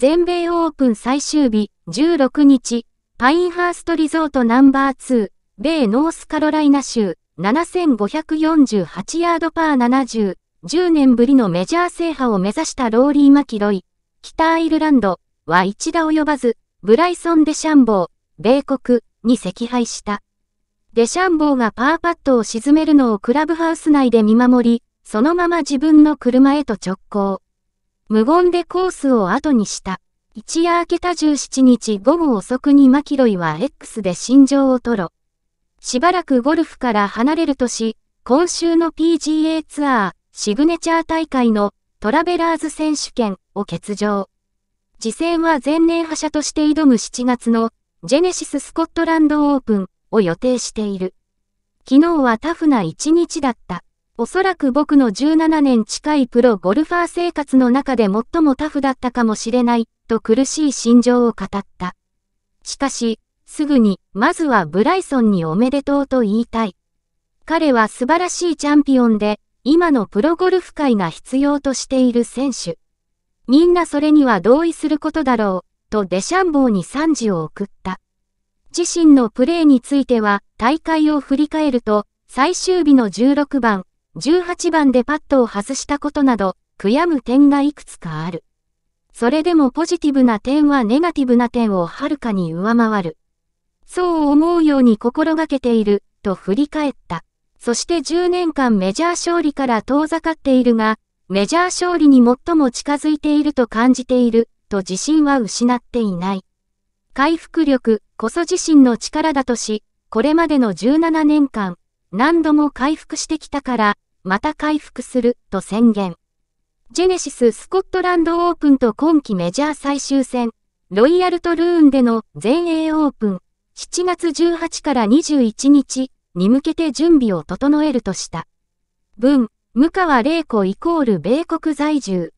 全米オープン最終日16日、パインハーストリゾートナンバー2、米ノースカロライナ州、7548ヤードパー70、10年ぶりのメジャー制覇を目指したローリー・マキロイ、北アイルランドは1打及ばず、ブライソン・デシャンボー、米国に惜敗した。デシャンボーがパーパットを沈めるのをクラブハウス内で見守り、そのまま自分の車へと直行。無言でコースを後にした。一夜明けた17日午後遅くにマキロイは X で心情を吐露。しばらくゴルフから離れるとし、今週の PGA ツアー、シグネチャー大会のトラベラーズ選手権を欠場。次戦は前年覇者として挑む7月のジェネシススコットランドオープンを予定している。昨日はタフな一日だった。おそらく僕の17年近いプロゴルファー生活の中で最もタフだったかもしれない、と苦しい心情を語った。しかし、すぐに、まずはブライソンにおめでとうと言いたい。彼は素晴らしいチャンピオンで、今のプロゴルフ界が必要としている選手。みんなそれには同意することだろう、とデシャンボーに賛辞を送った。自身のプレーについては、大会を振り返ると、最終日の16番、18番でパットを外したことなど、悔やむ点がいくつかある。それでもポジティブな点はネガティブな点をはるかに上回る。そう思うように心がけている、と振り返った。そして10年間メジャー勝利から遠ざかっているが、メジャー勝利に最も近づいていると感じている、と自信は失っていない。回復力こそ自身の力だとし、これまでの17年間、何度も回復してきたから、また回復すると宣言。ジェネシス・スコットランドオープンと今季メジャー最終戦、ロイヤルトルーンでの全英オープン、7月18から21日に向けて準備を整えるとした。文、ワ・川玲子イコール米国在住。